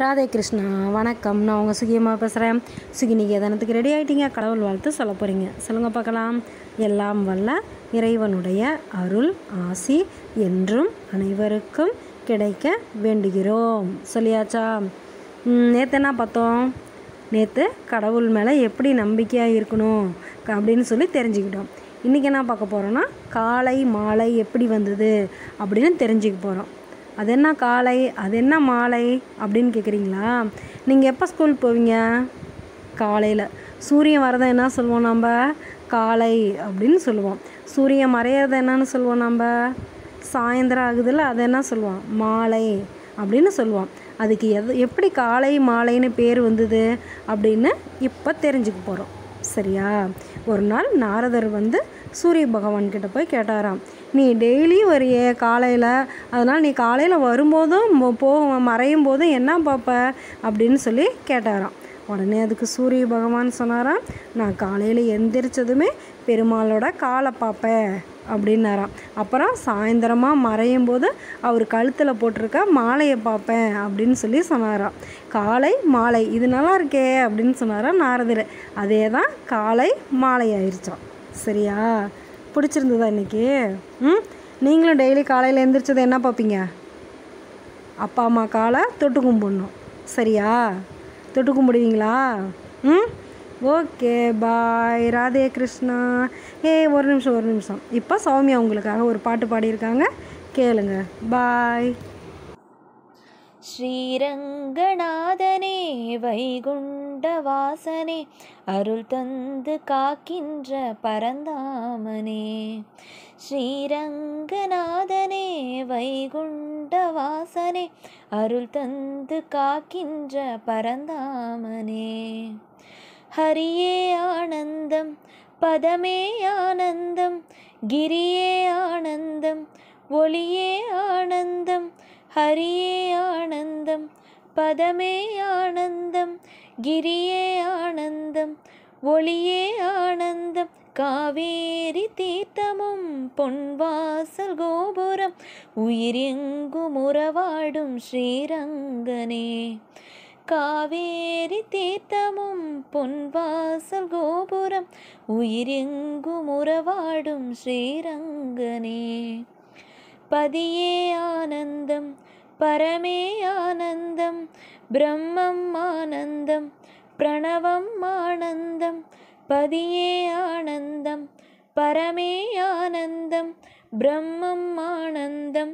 ராதே கிருஷ்ணா வணக்கம் நான் உங்கள் சுகியமாக பேசுகிறேன் சுகிநிகேதனத்துக்கு ரெடி ஆகிட்டீங்க கடவுள் வாழ்த்து சொல்ல போகிறீங்க சொல்லுங்கள் பார்க்கலாம் எல்லாம் வல்ல இறைவனுடைய அருள் ஆசி என்றும் அனைவருக்கும் கிடைக்க வேண்டுகிறோம் சொல்லியாச்சா நேற்று என்ன பார்த்தோம் நேற்று கடவுள் மேலே எப்படி நம்பிக்கையாக இருக்கணும் அப்படின்னு சொல்லி தெரிஞ்சுக்கிட்டோம் இன்றைக்கி என்ன பார்க்க போகிறோன்னா காலை மாலை எப்படி வந்தது அப்படின்னு தெரிஞ்சுக்க போகிறோம் அது என்ன காலை அது என்ன மாலை அப்படின்னு கேட்குறீங்களா நீங்கள் எப்போ ஸ்கூல் போவீங்க காலையில் சூரியன் வரதை என்ன சொல்லுவோம் நம்ம காலை அப்படின்னு சொல்லுவோம் சூரியன் மறையிறது என்னன்னு சொல்லுவோம் நம்ம சாயந்தரம் ஆகுதுல்ல அதை என்ன சொல்லுவோம் மாலை அப்படின்னு சொல்லுவோம் அதுக்கு எது எப்படி காலை மாலைன்னு பேர் வந்தது அப்படின்னு இப்போ தெரிஞ்சுக்க போகிறோம் சரியா ஒரு நாள் நாரதர் வந்து சூரிய பகவான்கிட்ட போய் கேட்டாராம் நீ டெய்லியும் வரைய காலையில் அதனால் நீ காலையில் வரும்போதும் போகும் மறையும் போதும் என்ன பார்ப்ப அப்படின்னு சொல்லி கேட்டாராம் உடனே அதுக்கு சூரிய பகவான் சொன்னாராம் நான் காலையில் எந்திரிச்சதுமே பெருமாளோட காலை பார்ப்பேன் அப்படின்னாராம் அப்புறம் சாயந்தரமாக மறையும் போது அவர் கழுத்தில் போட்டிருக்க மாலையை பார்ப்பேன் அப்படின்னு சொல்லி சொன்னாராம் காலை மாலை இது நல்லா இருக்கே அப்படின்னு சொன்னாராம் நாரதில் அதே தான் காலை மாலை ஆயிடுச்சோம் சரியா பிடிச்சிருந்ததா இன்றைக்கி ம் நீங்களும் டெய்லி காலையில் எழுந்திரிச்சது என்ன பார்ப்பீங்க அப்பா அம்மா காலை தொட்டு கும்பிடணும் சரியா தொட்டு கும்பிடுவீங்களா ம் ஓகே பாய் ராதே கிருஷ்ணா ஏ ஒரு நிமிஷம் ஒரு நிமிஷம் இப்போ சௌமியா உங்களுக்காக ஒரு பாட்டு பாடியிருக்காங்க கேளுங்க பாய் ஸ்ரீரங்கநாதனே வைகுண்ட வாசனே அருள் தந்து காக்கின்ற பரந்தாமனே ஸ்ரீரங்கநாதனே வைகுண்ட வாசனே அருள் தந்து காக்கின்ற பரந்தாமனே ஹரியே ஆனந்தம் பதமே ஆனந்தம் கிரியே ஆனந்தம் ஒளியே ஆனந்தம் ஹரியே பதமே ஆனந்தம் கிரியே ஆனந்தம் ஒளியே ஆனந்தம் காவேரி தீர்த்தமும் பொன்வாசல் கோபுரம் உயிரெங்கும் உறவாடும் ஸ்ரீரங்கனே காவேரி தீர்த்தமும் பொன்வாசல் கோபுரம் உயிரெங்கும் உறவாடும் ஸ்ரீரங்கனே பதியே ஆனந்தம் பரமே ஆனந்தம் பிரம்மம் ஆனந்தம் பிரணவம் ஆனந்தம் பதியே ஆனந்தம் பரமே ஆனந்தம் பிரம்மம் ஆனந்தம்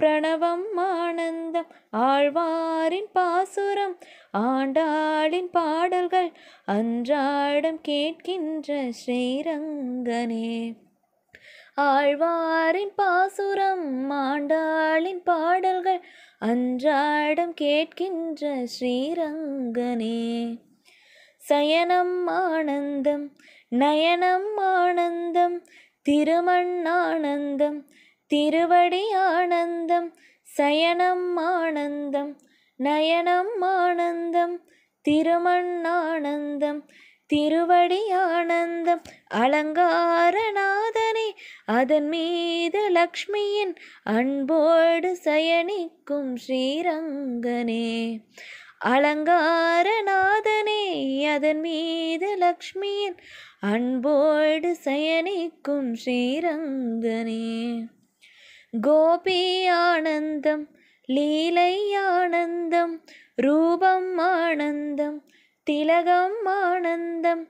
பிரணவம் ஆனந்தம் ஆழ்வாரின் பாசுரம் ஆண்டாளின் பாடல்கள் அன்றாடம் கேட்கின்ற ஸ்ரீரங்கனே ஆழ்வாரின் பாசுரம் ஆண்டாளின் பாடல்கள் அன்றாடம் கேட்கின்ற ஸ்ரீரங்கனே சயனம் ஆனந்தம் நயனம் ஆனந்தம் திருமண் ஆனந்தம் திருவடி ஆனந்தம் சயனம் ஆனந்தம் நயனம் ஆனந்தம் திருமண் ஆனந்தம் திருவடி ஆனந்தம் அலங்காரநாதனே அதன் மீது லக்ஷ்மியின் அன்போடு சயனிக்கும் ஸ்ரீரங்கனே அலங்காரநாதனே அதன் மீது லக்ஷ்மியின் அன்போடு சயனிக்கும் ஸ்ரீரங்கனே கோபி ஆனந்தம் லீலை ஆனந்தம் ரூபம் ஆனந்தம் திலகம் ஆனந்தம்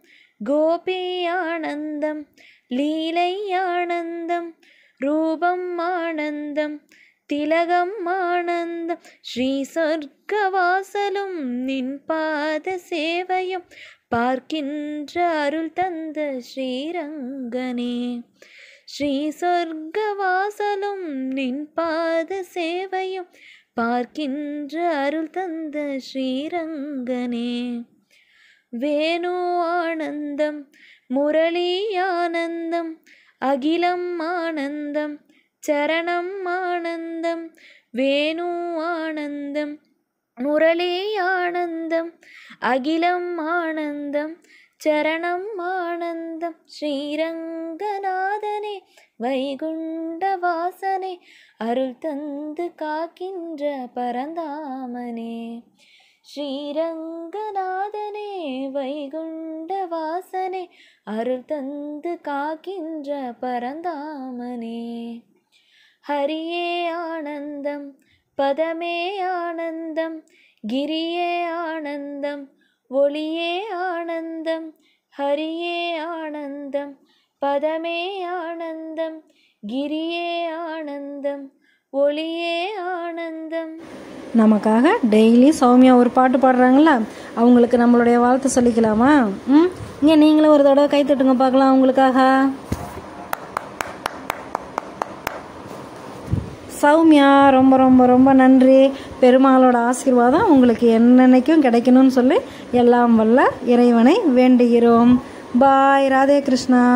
கோபி ஆனந்தம் லீலை ஆனந்தம் ரூபம் ஆனந்தம் திலகம் ஆனந்தம் ஸ்ரீ சொர்க்கவாசலும் நின் பாத சேவையும் பார்க்கின்ற அருள் தந்த ஸ்ரீரங்கனே ஸ்ரீ சொர்க்கவாசலும் நின் பாத சேவையும் பார்க்கின்ற அருள் தந்த ஸ்ரீரங்கனே வேணு ஆனந்தம் முரளி ஆனந்தம் அகிலம் ஆனந்தம் சரணம் ஆனந்தம் வேணு ஆனந்தம் முரளி ஆனந்தம் அகிலம் ஆனந்தம் சரணம் ஆனந்தம் ஸ்ரீரங்கநாதனே வைகுண்ட வாசனே அருள் தந்து காக்கின்ற பரந்தாமனே ஸ்ரீரங்கநாதனே வைகுண்ட வாசனே அருள் தந்து காக்கின்ற பரந்தாமனே ஹரியே ஆனந்தம் பதமே ஆனந்தம் கிரியே ஆனந்தம் ஒளியே ஆனந்தம் ஹரியே ஆனந்தம் பதமே ஆனந்தம் கிரியே ஆனந்தம் ஒளியே ஆனந்தம் நமக்காக டெய்லி சௌமியா ஒரு பாட்டு பாடுறாங்களா அவங்களுக்கு நம்மளுடைய வாழ்த்து சொல்லிக்கலாமா ம் இங்கே நீங்களும் ஒரு தடவை கை தட்டுங்க பார்க்கலாம் அவங்களுக்காக சௌமியா ரொம்ப ரொம்ப ரொம்ப நன்றி பெருமாளோட ஆசீர்வாதம் உங்களுக்கு என்னென்னைக்கும் கிடைக்கணும்னு சொல்லி எல்லாம் வல்ல இறைவனை வேண்டுகிறோம் பாய் ராதே கிருஷ்ணா